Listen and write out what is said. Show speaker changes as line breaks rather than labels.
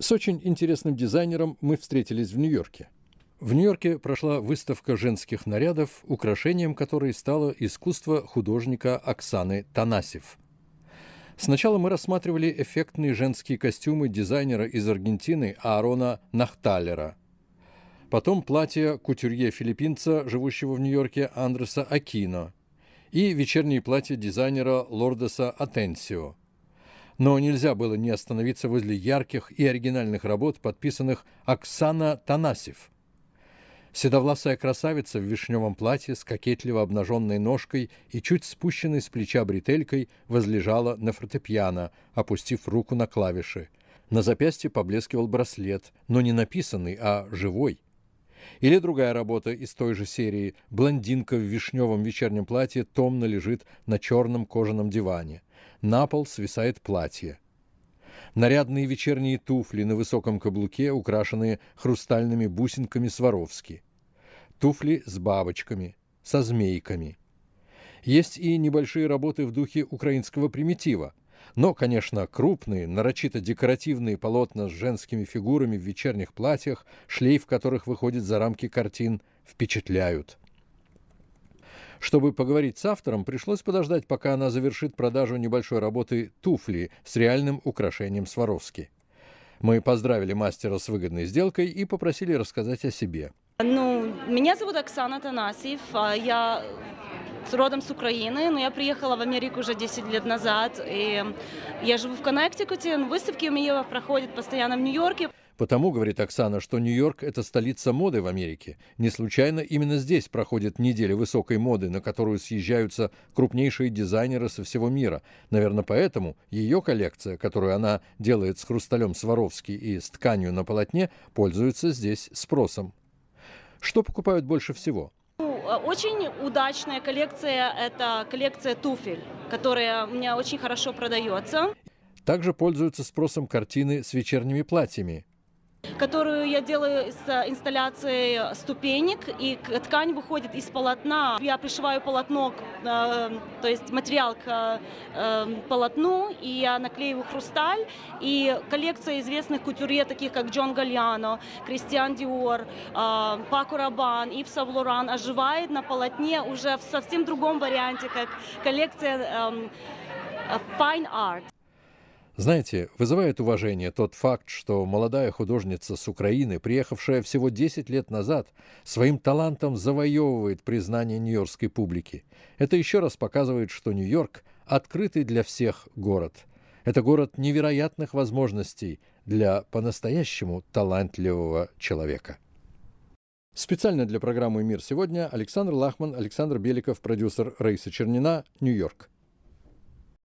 С очень интересным дизайнером мы встретились в Нью-Йорке. В Нью-Йорке прошла выставка женских нарядов, украшением которой стало искусство художника Оксаны Танасев. Сначала мы рассматривали эффектные женские костюмы дизайнера из Аргентины Аарона Нахталера. Потом платье кутюрье-филиппинца, живущего в Нью-Йорке, Андреса Акино. И вечерние платья дизайнера Лордеса Атенсио – но нельзя было не остановиться возле ярких и оригинальных работ, подписанных Оксана Танасев. Седовласая красавица в вишневом платье с кокетливо обнаженной ножкой и чуть спущенной с плеча бретелькой возлежала на фортепиано, опустив руку на клавиши. На запястье поблескивал браслет, но не написанный, а живой. Или другая работа из той же серии «Блондинка в вишневом вечернем платье томно лежит на черном кожаном диване» на пол свисает платье. Нарядные вечерние туфли на высоком каблуке, украшенные хрустальными бусинками Сваровски. Туфли с бабочками, со змейками. Есть и небольшие работы в духе украинского примитива – но, конечно, крупные, нарочито декоративные полотна с женскими фигурами в вечерних платьях, шлейф которых выходит за рамки картин, впечатляют. Чтобы поговорить с автором, пришлось подождать, пока она завершит продажу небольшой работы «Туфли» с реальным украшением Сваровски. Мы поздравили мастера с выгодной сделкой и попросили рассказать о себе.
Ну, меня зовут Оксана Танасьев. А я родом с Украины, но я приехала в Америку уже 10 лет назад. И я живу в Коннектикуте. Выставки у меня проходят постоянно в Нью-Йорке.
Потому, говорит Оксана, что Нью-Йорк – это столица моды в Америке. Не случайно именно здесь проходит неделя высокой моды, на которую съезжаются крупнейшие дизайнеры со всего мира. Наверное, поэтому ее коллекция, которую она делает с хрусталем Сваровский и с тканью на полотне, пользуется здесь спросом. Что покупают больше всего?
Ну, э, очень удачная коллекция – это коллекция туфель, которая у меня очень хорошо продается.
Также пользуются спросом картины с вечерними платьями
которую я делаю с инсталляцией ступенек, и ткань выходит из полотна. Я пришиваю полотно, э, то есть материал к э, полотну, и я наклеиваю хрусталь. И коллекция известных кутюрье, таких как Джон Гальяно, Кристиан Диор, э, Пако Рабан, Ив Савлоран, оживает на полотне уже в совсем другом варианте, как коллекция эм, fine art.
Знаете, вызывает уважение тот факт, что молодая художница с Украины, приехавшая всего 10 лет назад, своим талантом завоевывает признание нью-йоркской публики. Это еще раз показывает, что Нью-Йорк – открытый для всех город. Это город невероятных возможностей для по-настоящему талантливого человека. Специально для программы «Мир сегодня» Александр Лахман, Александр Беликов, продюсер Рейса Чернина, Нью-Йорк.